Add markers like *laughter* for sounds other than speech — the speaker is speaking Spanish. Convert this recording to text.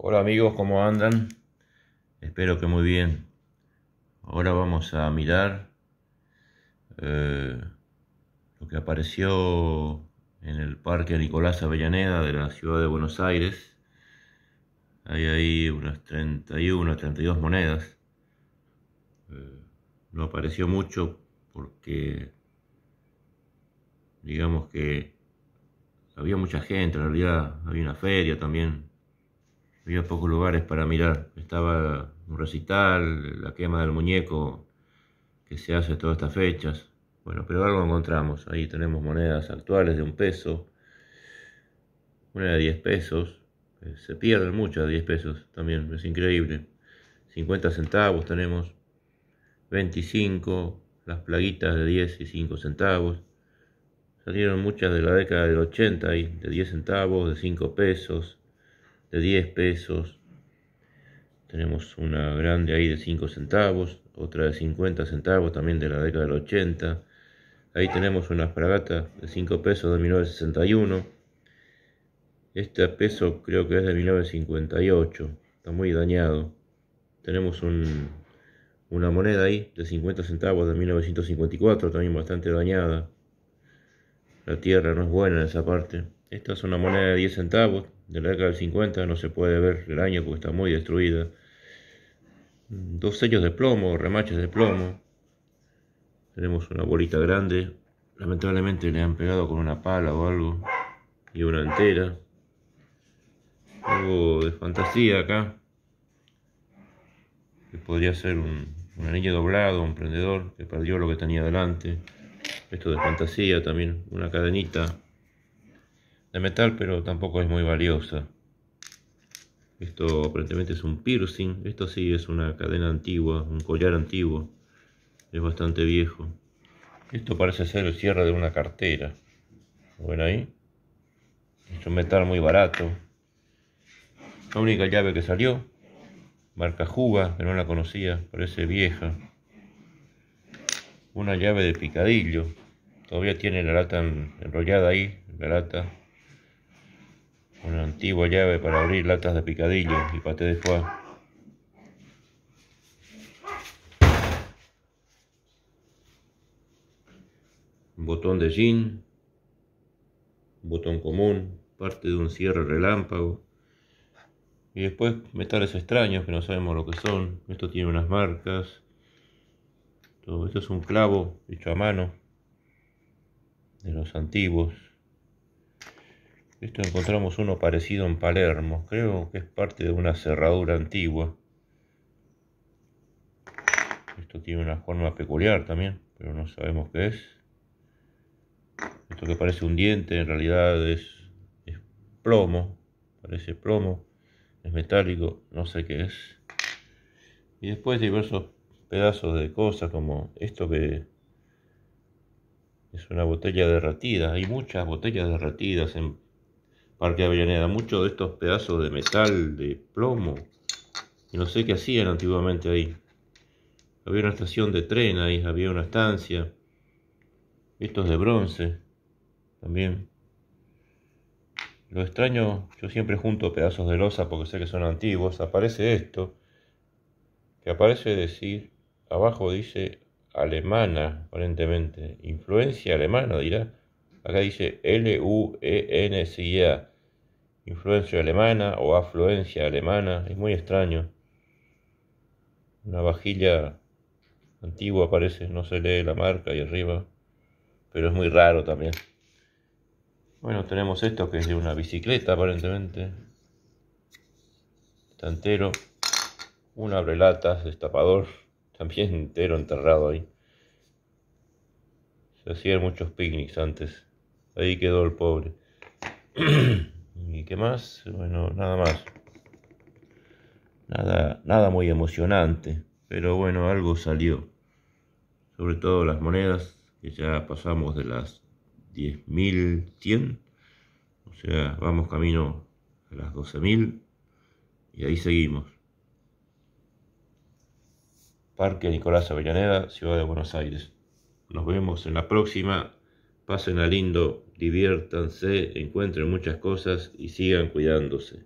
Hola amigos, ¿cómo andan? Espero que muy bien. Ahora vamos a mirar eh, lo que apareció en el Parque Nicolás Avellaneda de la ciudad de Buenos Aires. Hay ahí unas 31, 32 monedas. Eh, no apareció mucho porque digamos que había mucha gente, en realidad había una feria también había pocos lugares para mirar. Estaba un recital, la quema del muñeco que se hace todas estas fechas. Bueno, pero algo encontramos. Ahí tenemos monedas actuales de un peso, una de 10 pesos. Eh, se pierden muchas de 10 pesos también, es increíble. 50 centavos tenemos, 25, las plaguitas de 10 y 5 centavos. Salieron muchas de la década del 80 ahí. de 10 centavos, de 5 pesos, de 10 pesos. Tenemos una grande ahí de 5 centavos, otra de 50 centavos también de la década del 80. Ahí tenemos una fragata de 5 pesos de 1961. Este peso creo que es de 1958, está muy dañado. Tenemos un, una moneda ahí de 50 centavos de 1954, también bastante dañada. La tierra no es buena en esa parte. Esta es una moneda de 10 centavos de la década del 50, no se puede ver el año porque está muy destruida. Dos sellos de plomo, remaches de plomo. Tenemos una bolita grande, lamentablemente le han pegado con una pala o algo, y una entera. Algo de fantasía acá, podría ser un, un anillo doblado, un prendedor que perdió lo que tenía delante. Esto de fantasía también, una cadenita metal, pero tampoco es muy valiosa. Esto aparentemente es un piercing. Esto sí es una cadena antigua, un collar antiguo. Es bastante viejo. Esto parece ser el cierre de una cartera. bueno ahí? Es un metal muy barato. La única llave que salió. Marca Juga, que no la conocía, parece vieja. Una llave de picadillo. Todavía tiene la lata enrollada ahí, la lata una antigua llave para abrir latas de picadillo y paté de foie. Botón de jean, botón común, parte de un cierre relámpago. Y después metales extraños que no sabemos lo que son. Esto tiene unas marcas. Todo esto es un clavo hecho a mano de los antiguos. Esto encontramos uno parecido en Palermo, creo que es parte de una cerradura antigua. Esto tiene una forma peculiar también, pero no sabemos qué es. Esto que parece un diente en realidad es, plomo, parece plomo, es metálico, no sé qué es. Y después diversos pedazos de cosas como esto que es una botella derretida, hay muchas botellas derretidas en Parque Avellaneda, muchos de estos pedazos de metal, de plomo, no sé qué hacían antiguamente ahí. Había una estación de tren ahí, había una estancia, estos de bronce también. Lo extraño, yo siempre junto pedazos de losa porque sé que son antiguos, aparece esto, que aparece decir, abajo dice alemana, aparentemente, influencia alemana, dirá. Acá dice L-U-E-N-C-A. Influencia alemana o afluencia alemana. Es muy extraño. Una vajilla antigua parece, no se lee la marca ahí arriba. Pero es muy raro también. Bueno, tenemos esto que es de una bicicleta aparentemente. Está entero. Un abrelatas, destapador. También entero enterrado ahí. Se hacían muchos picnics antes. Ahí quedó el pobre. *clears throat* ¿Y qué más? Bueno, nada más. Nada, nada muy emocionante, pero bueno, algo salió. Sobre todo las monedas, que ya pasamos de las 10.100, o sea, vamos camino a las 12.000 y ahí seguimos. Parque Nicolás Avellaneda, Ciudad de Buenos Aires. Nos vemos en la próxima Pasen a lindo, diviértanse, encuentren muchas cosas y sigan cuidándose.